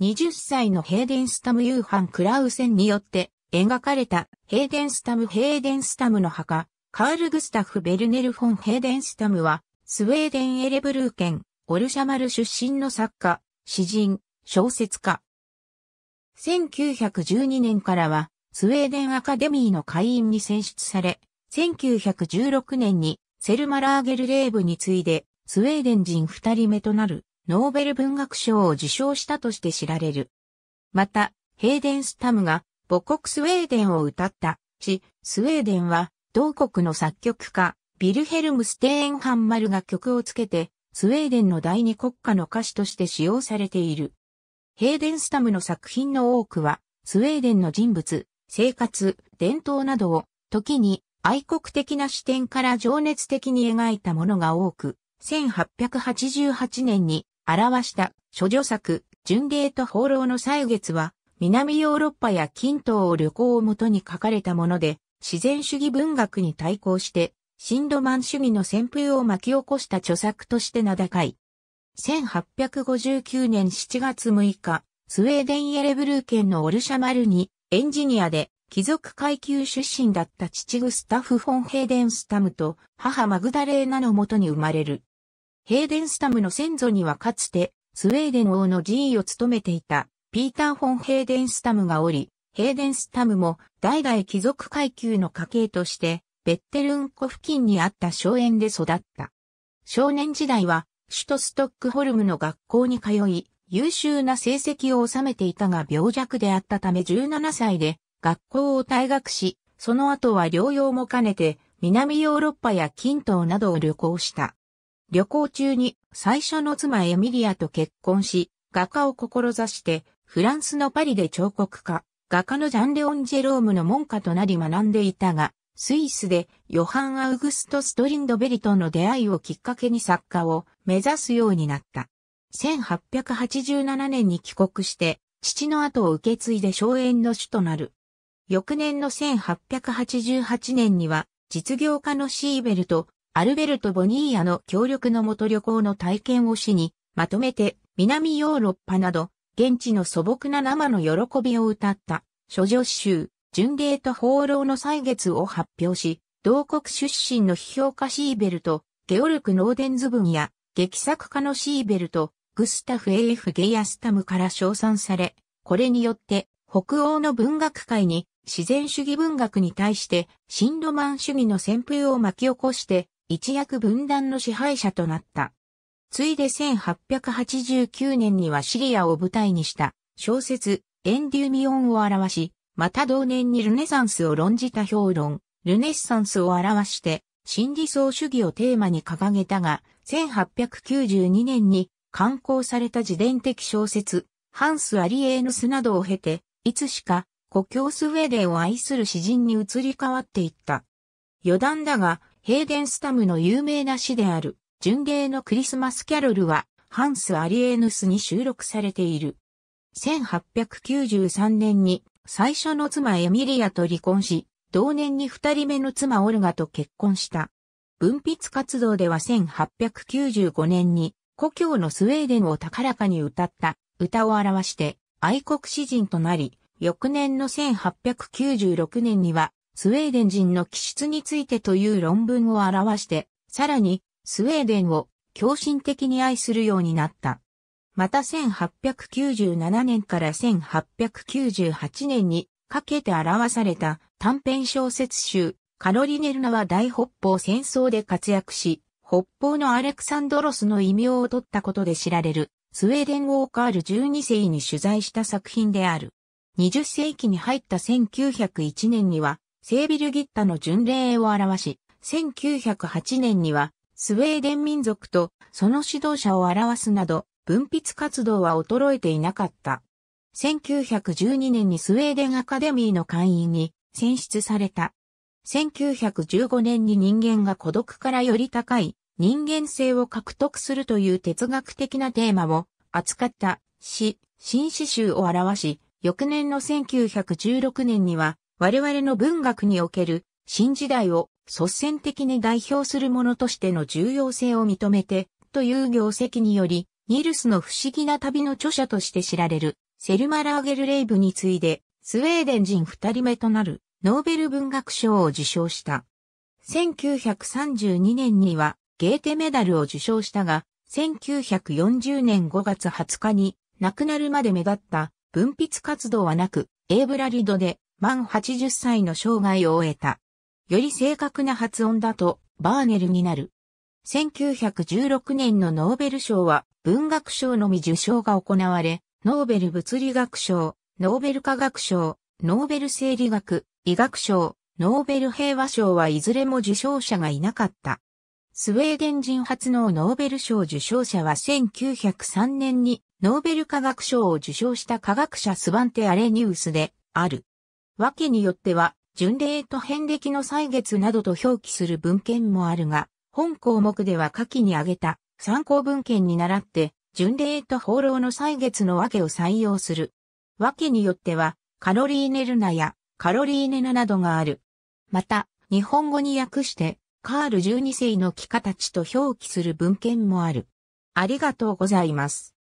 20歳のヘーデンスタム・ユーハン・クラウセンによって描かれたヘーデンスタム・ヘーデンスタムの墓、カール・グスタフ・ベルネル・フォン・ヘーデンスタムは、スウェーデン・エレブルー県、オルシャマル出身の作家、詩人、小説家。1912年からは、スウェーデンアカデミーの会員に選出され、1916年にセルマ・ラーゲルレーブに次いで、スウェーデン人二人目となる。ノーベル文学賞を受賞したとして知られる。また、ヘイデン・スタムが母国スウェーデンを歌ったし、スウェーデンは同国の作曲家、ビルヘルム・ステーンハンマルが曲をつけて、スウェーデンの第二国家の歌詞として使用されている。ヘイデン・スタムの作品の多くは、スウェーデンの人物、生活、伝統などを、時に愛国的な視点から情熱的に描いたものが多く、1888年に表した諸女作、巡礼と放浪の歳月は、南ヨーロッパや近東を旅行をもとに書かれたもので、自然主義文学に対抗して、シンドマン主義の旋風を巻き起こした著作として名高い。1859年7月6日、スウェーデン・エレブルー県のオルシャマルに、エンジニアで、貴族階級出身だった父グスタフ・フォン・ヘイデンスタムと母マグダレーナのもとに生まれる。ヘーデンスタムの先祖にはかつて、スウェーデン王の寺位を務めていた、ピーター・フォン・ヘーデンスタムがおり、ヘーデンスタムも代々貴族階級の家系として、ベッテルン湖付近にあった荘園で育った。少年時代は、首都ストックホルムの学校に通い、優秀な成績を収めていたが病弱であったため17歳で学校を退学し、その後は療養も兼ねて南ヨーロッパや近東などを旅行した。旅行中に最初の妻エミリアと結婚し、画家を志して、フランスのパリで彫刻家、画家のジャン・レオン・ジェロームの門下となり学んでいたが、スイスでヨハン・アウグスト・ストリンドベリとの出会いをきっかけに作家を目指すようになった。1887年に帰国して、父の後を受け継いで荘園の主となる。翌年の1888年には、実業家のシーベルとアルベルト・ボニーヤの協力のもと旅行の体験をしに、まとめて南ヨーロッパなど、現地の素朴な生の喜びを歌った、諸女集、巡礼と放浪の歳月を発表し、同国出身の批評家シーベルト、ゲオルク・ノーデンズ文や、劇作家のシーベルト、グスタフ・エ f フ・ゲイアスタムから称賛され、これによって、北欧の文学界に自然主義文学に対して新ロマン主義の旋風を巻き起こして一躍分断の支配者となった。ついで1889年にはシリアを舞台にした小説エンデュミオンを表し、また同年にルネサンスを論じた評論、ルネッサンスを表して新理想主義をテーマに掲げたが、1892年に刊行された自伝的小説、ハンス・アリエーヌスなどを経て、いつしか故郷スウェーデンを愛する詩人に移り変わっていった。余談だが、ヘーデンスタムの有名な詩である、巡礼のクリスマスキャロルは、ハンス・アリエーヌスに収録されている。1893年に最初の妻エミリアと離婚し、同年に二人目の妻オルガと結婚した。文筆活動では1895年に故郷のスウェーデンを高らかに歌った歌を表して愛国詩人となり、翌年の1896年にはスウェーデン人の気質についてという論文を表して、さらに、スウェーデンを狂信的に愛するようになった。また1897年から1898年にかけて表された短編小説集、カロリネルナは大北方戦争で活躍し、北方のアレクサンドロスの異名を取ったことで知られる、スウェーデン・ウォーカール12世に取材した作品である。20世紀に入った1901年には、セービルギッタの巡礼を表し、1908年にはスウェーデン民族とその指導者を表すなど、文筆活動は衰えていなかった。1912年にスウェーデンアカデミーの会員に選出された。1915年に人間が孤独からより高い人間性を獲得するという哲学的なテーマを扱った詩、新詩集を表し、翌年の1916年には我々の文学における新時代を率先的に代表するものとしての重要性を認めて、という業績により、ニルスの不思議な旅の著者として知られる、セルマ・ラーゲルレイブに次いで、スウェーデン人二人目となる、ノーベル文学賞を受賞した。1932年には、ゲーテメダルを受賞したが、1940年5月20日に亡くなるまで目立った文筆活動はなく、エーブラリドで満80歳の生涯を終えた。より正確な発音だと、バーネルになる。1916年のノーベル賞は文学賞のみ受賞が行われ、ノーベル物理学賞、ノーベル科学賞、ノーベル生理学、医学賞、ノーベル平和賞はいずれも受賞者がいなかった。スウェーデン人初のノーベル賞受賞者は1903年にノーベル科学賞を受賞した科学者スバンテ・アレニウスである。わけによっては、巡礼と遍歴の歳月などと表記する文献もあるが、本項目では下記に挙げた参考文献に倣って、巡礼と放浪の歳月の訳を採用する。訳によっては、カロリーネルナやカロリーネナなどがある。また、日本語に訳して、カール12世の帰化たちと表記する文献もある。ありがとうございます。